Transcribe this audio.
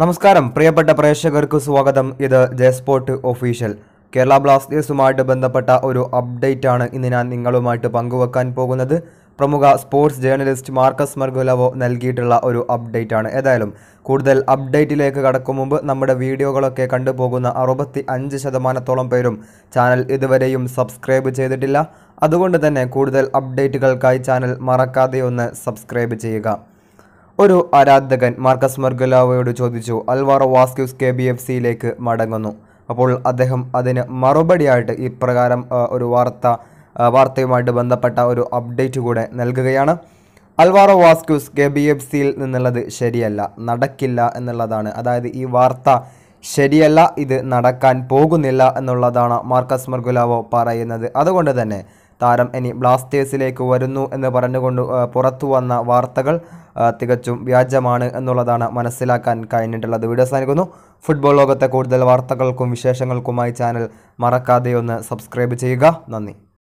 നമസ്കാരം പ്രിയപ്പെട്ട പ്രേക്ഷകർക്ക് സ്വാഗതം ഇത് ജയസ്പോർട്ട് ഒഫീഷ്യൽ കേരള ബ്ലാസ്റ്റേഴ്സുമായിട്ട് ബന്ധപ്പെട്ട ഒരു അപ്ഡേറ്റ് ആണ് ഇന്ന് ഞാൻ നിങ്ങളുമായിട്ട് പങ്കുവെക്കാൻ പോകുന്നത് പ്രമുഖ സ്പോർട്സ് ജേർണലിസ്റ്റ് മാർക്കസ് മർഗുലവോ നൽകിയിട്ടുള്ള ഒരു അപ്ഡേറ്റ് ആണ് ഏതായാലും കൂടുതൽ അപ്ഡേറ്റിലേക്ക് കടക്കും മുമ്പ് നമ്മുടെ വീഡിയോകളൊക്കെ കണ്ടുപോകുന്ന അറുപത്തി അഞ്ച് ശതമാനത്തോളം പേരും ചാനൽ ഇതുവരെയും സബ്സ്ക്രൈബ് ചെയ്തിട്ടില്ല അതുകൊണ്ട് തന്നെ കൂടുതൽ അപ്ഡേറ്റുകൾക്കായി ചാനൽ മറക്കാതെ ഒന്ന് സബ്സ്ക്രൈബ് ചെയ്യുക ഒരു ആരാധകൻ മാർക്കസ് മർഗലാവയോട് ചോദിച്ചു Alvaro Vasquez K B F സിയിലേക്ക് മടങ്ങുന്നു അപ്പോൾ അദ്ദേഹം അതിന് മറുപടിയായിട്ട് ഇപ്രകാരം ഒരു വാർത്ത വാർത്തയുമായിട്ട് ബന്ധപ്പെട്ട ഒരു അപ്ഡേറ്റ് കൂടെ നൽകുകയാണ് Alvaro Vasquez K B F സിയിൽ നിന്നുള്ളത് ശരിയല്ല നടക്കില്ല എന്നുള്ളതാണ് അതായത് ഈ വാർത്ത ശരിയല്ല ഇത് നടക്കാൻ പോകുന്നില്ല എന്നുള്ളതാണ് മാർക്കസ് മർഗുലാവോ പറയുന്നത് അതുകൊണ്ട് തന്നെ താരം ഇനി ബ്ലാസ്റ്റേഴ്സിലേക്ക് വരുന്നു എന്ന് പറഞ്ഞുകൊണ്ട് പുറത്തു വന്ന വാർത്തകൾ തികച്ചും വ്യാജമാണ് എന്നുള്ളതാണ് മനസ്സിലാക്കാൻ കഴിഞ്ഞിട്ടുള്ളത് വീഡിയോ സാധിക്കുന്നു ഫുട്ബോൾ ലോകത്തെ കൂടുതൽ വാർത്തകൾക്കും വിശേഷങ്ങൾക്കുമായി ചാനൽ മറക്കാതെ ഒന്ന് സബ്സ്ക്രൈബ് ചെയ്യുക നന്ദി